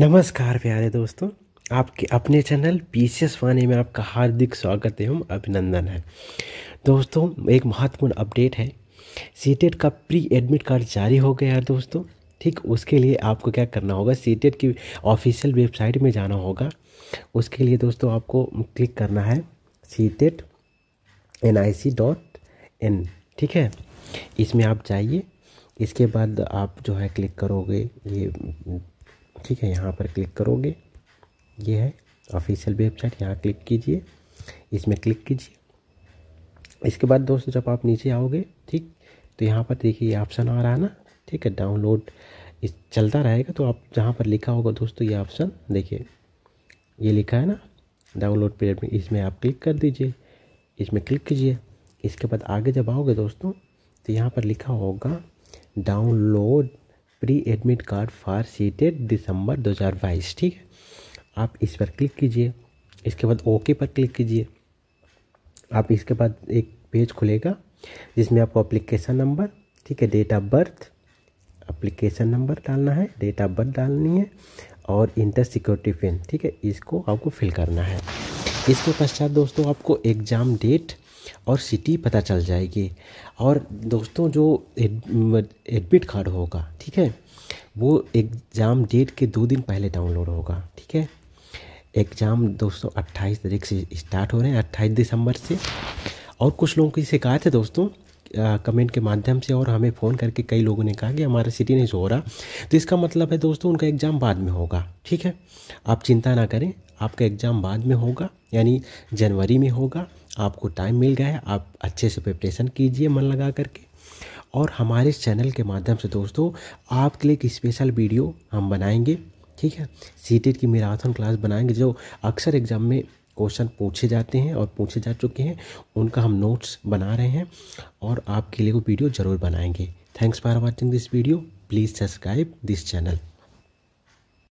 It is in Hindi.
नमस्कार प्यारे दोस्तों आपके अपने channel P C S Vani में आपका हार्दिक स्वागत एवं अभिनंदन है दोस्तों एक महत्वपूर्ण अपडेट है टेट e का प्री एडमिट कार्ड जारी हो गया है दोस्तों ठीक उसके लिए आपको क्या करना होगा टेट e की ऑफिशियल वेबसाइट में जाना होगा उसके लिए दोस्तों आपको क्लिक करना है TET N I C dot in ठीक है इसमें आप जाइए इसके बाद आप जो है क्लिक करोगे ये ठीक है यहाँ पर क्लिक करोगे ये है ऑफिशियल वेबसाइट यहाँ क्लिक कीजिए इसमें क्लिक कीजिए इसके बाद दोस्तों जब आप नीचे आओगे ठीक तो यहाँ पर देखिए ऑप्शन आ रहा है ना ठीक है डाउनलोड इस चलता रहेगा तो आप जहाँ पर लिखा होगा दोस्तों ये ऑप्शन देखिए ये लिखा है ना डाउनलोड पीरियड में इसमें आप क्लिक कर दीजिए इसमें क्लिक कीजिए इसके बाद आगे जब आओगे दोस्तों तो यहाँ पर लिखा होगा download pre admit card for CTET December 2022 ठीक है आप इस पर क्लिक कीजिए इसके बाद ओके पर क्लिक कीजिए आप इसके बाद एक पेज खुलेगा जिसमें आपको अप्लीकेशन नंबर ठीक है date of birth application number डालना है डेट ऑफ बर्थ डालनी है और इंटर सिक्योरिटी पिन ठीक है इसको आपको फिल करना है इसके पश्चात दोस्तों आपको एग्ज़ाम डेट और सिटी पता चल जाएगी और दोस्तों जो एडमिट कार्ड होगा ठीक है वो एग्ज़ाम डेट के दो दिन पहले डाउनलोड होगा ठीक है एग्ज़ाम दोस्तों 28 तारीख से स्टार्ट हो रहे हैं 28 दिसंबर से और कुछ लोगों की शिकायत है दोस्तों कमेंट के माध्यम से और हमें फ़ोन करके कई लोगों ने कहा कि हमारा सिटी नहीं सो रहा तो इसका मतलब है दोस्तों उनका एग्ज़ाम बाद में होगा ठीक है आप चिंता ना करें आपका एग्ज़ाम बाद में होगा यानी जनवरी में होगा आपको टाइम मिल गया है आप अच्छे से प्रिपरेशन कीजिए मन लगा करके और हमारे चैनल के माध्यम से दोस्तों आपके लिए एक स्पेशल वीडियो हम बनाएंगे ठीक है सी e की मैराथन क्लास बनाएंगे जो अक्सर एग्ज़ाम में क्वेश्चन पूछे जाते हैं और पूछे जा चुके हैं उनका हम नोट्स बना रहे हैं और आपके लिए वो वीडियो ज़रूर बनाएंगे thanks for watching this video please subscribe this channel